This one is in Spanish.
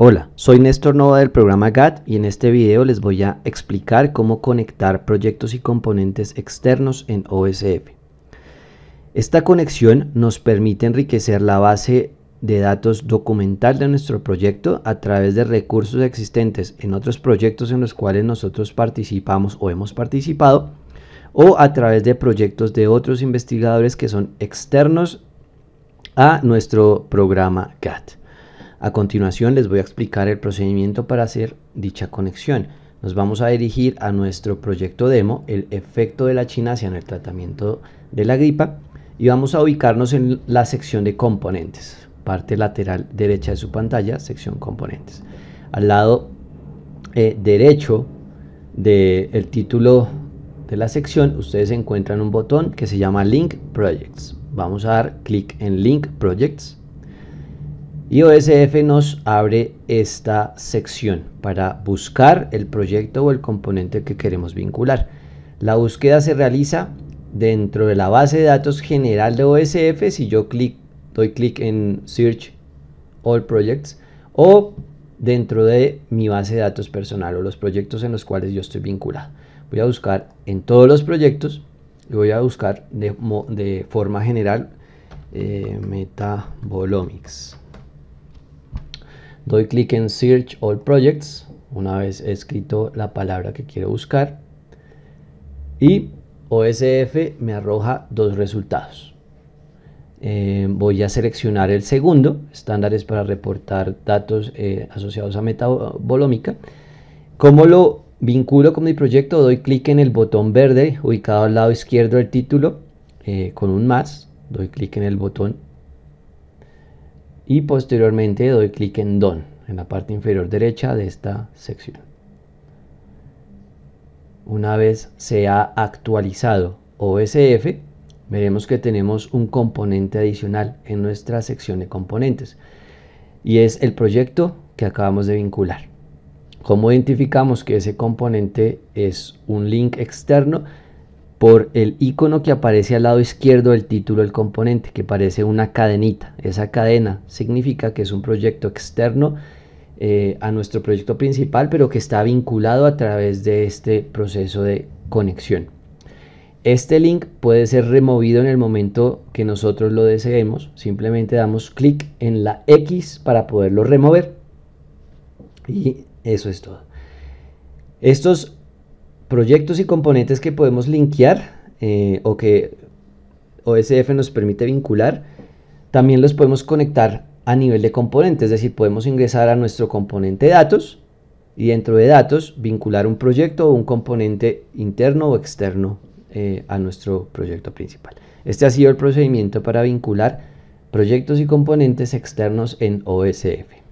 Hola, soy Néstor Nova del programa GAT y en este video les voy a explicar cómo conectar proyectos y componentes externos en OSF. Esta conexión nos permite enriquecer la base de datos documental de nuestro proyecto a través de recursos existentes en otros proyectos en los cuales nosotros participamos o hemos participado o a través de proyectos de otros investigadores que son externos a nuestro programa GATT a continuación les voy a explicar el procedimiento para hacer dicha conexión. Nos vamos a dirigir a nuestro proyecto demo, el efecto de la chinasia en el tratamiento de la gripa, y vamos a ubicarnos en la sección de componentes, parte lateral derecha de su pantalla, sección componentes. Al lado eh, derecho del título de la sección, ustedes encuentran un botón que se llama Link Projects. Vamos a dar clic en Link Projects y OSF nos abre esta sección para buscar el proyecto o el componente que queremos vincular. La búsqueda se realiza dentro de la base de datos general de OSF si yo clic, doy clic en Search All Projects o dentro de mi base de datos personal o los proyectos en los cuales yo estoy vinculado. Voy a buscar en todos los proyectos y voy a buscar de, forma general eh, Metabolomics. Doy clic en Search All Projects, una vez escrito la palabra que quiero buscar. Y OSF me arroja dos resultados. Eh, voy a seleccionar el segundo, estándares para reportar datos eh, asociados a metabolómica. ¿Cómo lo vinculo con mi proyecto? Doy clic en el botón verde ubicado al lado izquierdo del título eh, con un más. Doy clic en el botón y posteriormente doy clic en Don en la parte inferior derecha de esta sección. Una vez se ha actualizado OSF, veremos que tenemos un componente adicional en nuestra sección de componentes y es el proyecto que acabamos de vincular. ¿Cómo identificamos que ese componente es un link externo? por el icono que aparece al lado izquierdo del título del componente, que parece una cadenita. Esa cadena significa que es un proyecto externo eh, a nuestro proyecto principal, pero que está vinculado a través de este proceso de conexión. Este link puede ser removido en el momento que nosotros lo deseemos. Simplemente damos clic en la X para poderlo remover. Y eso es todo. Estos proyectos y componentes que podemos linkear eh, o que OSF nos permite vincular, también los podemos conectar a nivel de componente, es decir, podemos ingresar a nuestro componente datos y dentro de datos vincular un proyecto o un componente interno o externo eh, a nuestro proyecto principal. Este ha sido el procedimiento para vincular proyectos y componentes externos en OSF.